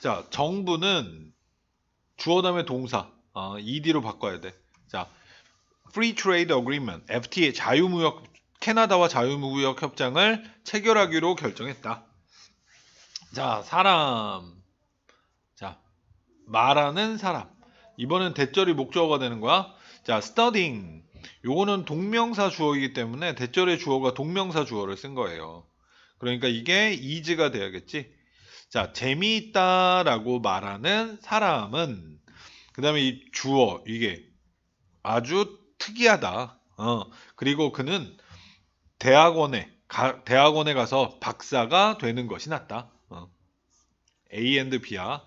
자, 정부는 주어 다음에 동사 어, ED로 바꿔야 돼. 자, Free Trade Agreement (FTA) 자유무역 캐나다와 자유무역 협정을 체결하기로 결정했다. 자, 사람. 자, 말하는 사람. 이번엔 대절이 목적어가 되는 거야. 자, studying. 요거는 동명사 주어이기 때문에 대절의 주어가 동명사 주어를 쓴 거예요. 그러니까 이게 is가 돼야겠지. 자, 재미있다라고 말하는 사람은 그 다음에 이 주어 이게 아주 특이하다. 어, 그리고 그는 대학원에 가, 대학원에 가서 박사가 되는 것이 낫다. 어. A and B야.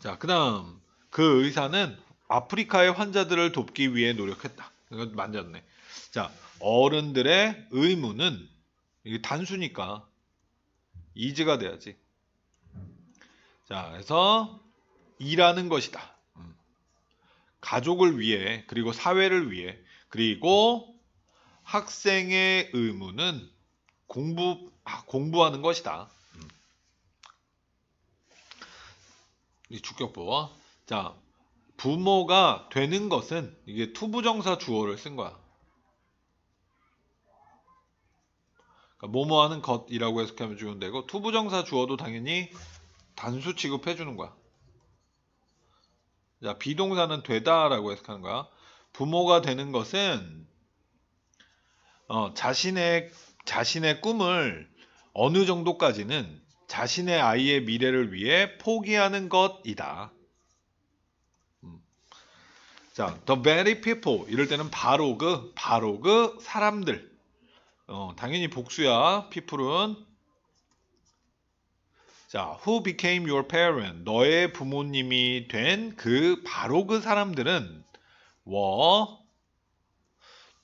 자, 그다음 그 의사는 아프리카의 환자들을 돕기 위해 노력했다. 이거 만졌네. 자, 어른들의 의무는 이게 단수니까 이즈가 돼야지. 자, 그래서 일하는 것이다. 음. 가족을 위해 그리고 사회를 위해 그리고 학생의 의무는 공부 아, 공부하는 것이다. 음. 이주격부어 자, 부모가 되는 것은 이게 투부정사 주어를 쓴 거야. 뭐뭐하는 그러니까 것이라고 해석하면 주면 되고 투부정사 주어도 당연히 단수 취급해 주는 거야. 자 비동사는 되다라고 해석하는 거야. 부모가 되는 것은 어, 자신의 자신의 꿈을 어느 정도까지는 자신의 아이의 미래를 위해 포기하는 것이다. 음. 자, the very people 이럴 때는 바로 그 바로 그 사람들 어, 당연히 복수야. people은 자, who became your parent? 너의 부모님이 된 그 바로 그 사람들은 were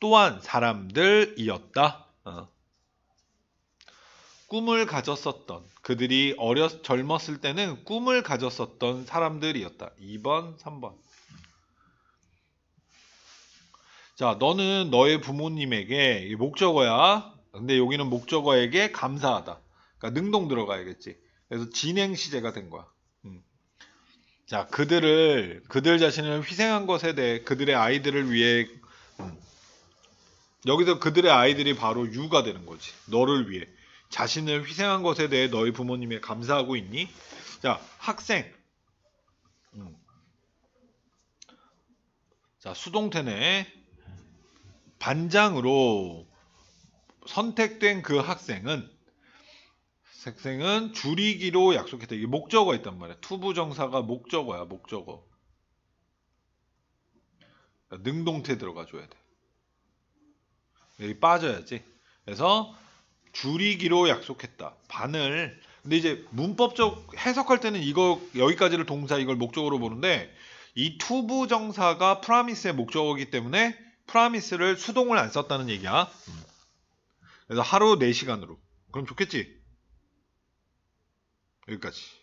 또한 사람들이었다. 어. 꿈을 가졌었던 그들이 어렸 젊었을 때는 꿈을 가졌었던 사람들이었다. 2번, 3번. 자, 너는 너의 부모님에게 목적어야. 근데 여기는 목적어에게 감사하다. 그러니까 능동 들어가야겠지. 그래서 진행 시제가 된 거야. 음. 자, 그들을 그들 자신을 희생한 것에 대해 그들의 아이들을 위해 음. 여기서 그들의 아이들이 바로 유가 되는 거지. 너를 위해 자신을 희생한 것에 대해 너희 부모님에 감사하고 있니? 자, 학생. 음. 자, 수동태네. 반장으로 선택된 그 학생은 색생은 줄이기로 약속했다. 이게 목적어 있단 말이야. 투부정사가 목적어야, 목적어. 능동태 들어가줘야 돼. 여기 빠져야지. 그래서 줄이기로 약속했다. 반을. 근데 이제 문법적 해석할 때는 이거 여기까지를 동사 이걸 목적으로 보는데 이 투부정사가 프라미스의 목적어이기 때문에 프라미스를 수동을 안 썼다는 얘기야. 음. 그래서 하루 4시간으로. 그럼 좋겠지? 여기까지.